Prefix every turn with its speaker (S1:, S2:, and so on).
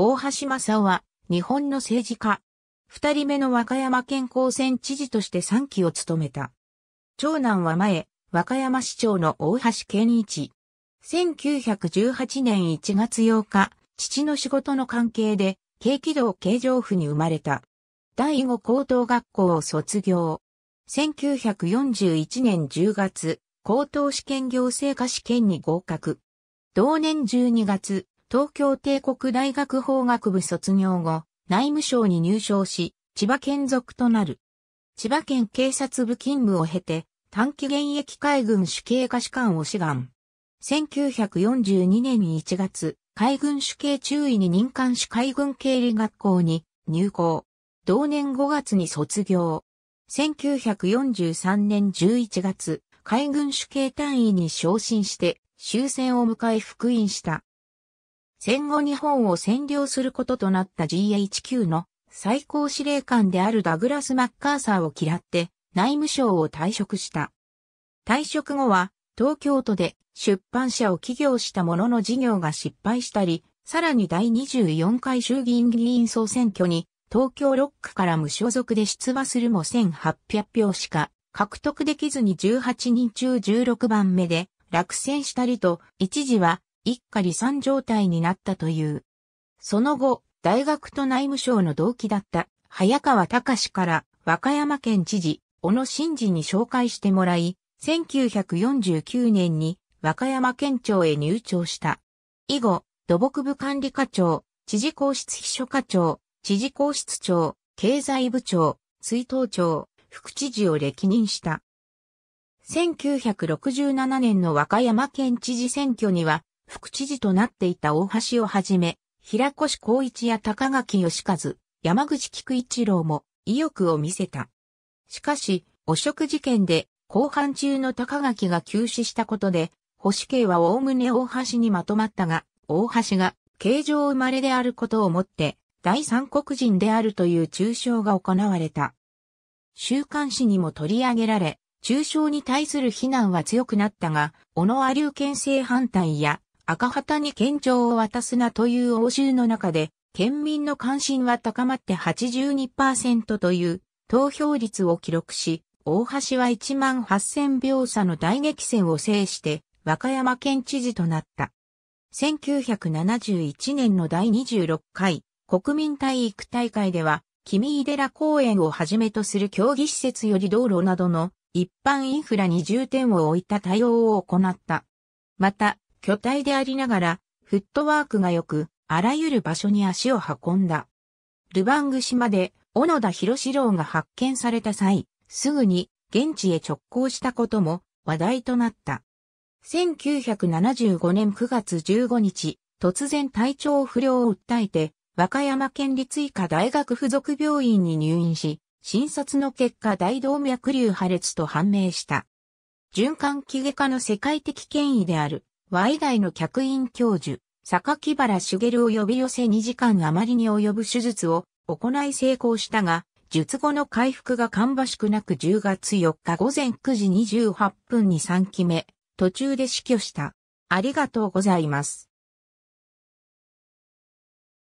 S1: 大橋正夫は、日本の政治家。二人目の和歌山県高専知事として3期を務めた。長男は前、和歌山市長の大橋健一。1918年1月8日、父の仕事の関係で、軽軌道軽上府に生まれた。第五高等学校を卒業。1941年10月、高等試験行政科試験に合格。同年12月、東京帝国大学法学部卒業後、内務省に入省し、千葉県属となる。千葉県警察部勤務を経て、短期現役海軍主計科士官を志願。1942年1月、海軍主計中尉に任官し海軍経理学校に入校。同年5月に卒業。1943年11月、海軍主計単位に昇進して終戦を迎え復員した。戦後日本を占領することとなった GHQ の最高司令官であるダグラス・マッカーサーを嫌って内務省を退職した。退職後は東京都で出版社を起業したものの事業が失敗したり、さらに第24回衆議院議員総選挙に東京6区から無所属で出馬するも1800票しか獲得できずに18人中16番目で落選したりと一時は一家離散状態になったという。その後、大学と内務省の同期だった早川隆から和歌山県知事、小野真二に紹介してもらい、1949年に和歌山県庁へ入庁した。以後、土木部管理課長、知事公室秘書課長、知事公室長、経済部長、追悼長、副知事を歴任した。1967年の和歌山県知事選挙には副知事となっていた大橋をはじめ、平越光一や高垣義和、山口菊一郎も意欲を見せた。しかし、汚職事件で後半中の高垣が急死したことで、保守系は概ね大橋にまとまったが、大橋が形状生まれであることをもって、第三国人であるという中傷が行われた。週刊誌にも取り上げられ、中傷に対する非難は強くなったが、小野有流憲政反対や赤旗に県庁を渡すなという応酬の中で、県民の関心は高まって82%という投票率を記録し、大橋は1万8000秒差の大激戦を制して、和歌山県知事となった。1971年の第26回国民体育大会では、君井寺公園をはじめとする競技施設より道路などの一般インフラに重点を置いた対応を行った。また、巨体でありながら、フットワークが良く、あらゆる場所に足を運んだ。ルバング島で、小野田博士郎が発見された際、すぐに現地へ直行したことも話題となった。1975年9月15日、突然体調不良を訴えて、和歌山県立医科大学附属病院に入院し、診察の結果大動脈瘤破裂と判明した。循環器外科の世界的権威であるイダイの客員教授、坂木原茂を呼び寄せ2時間余りに及ぶ手術を行い成功したが、術後の回復が芳しくなく10月4日午前9時28分に3期目、途中で死去した。ありがとうございます。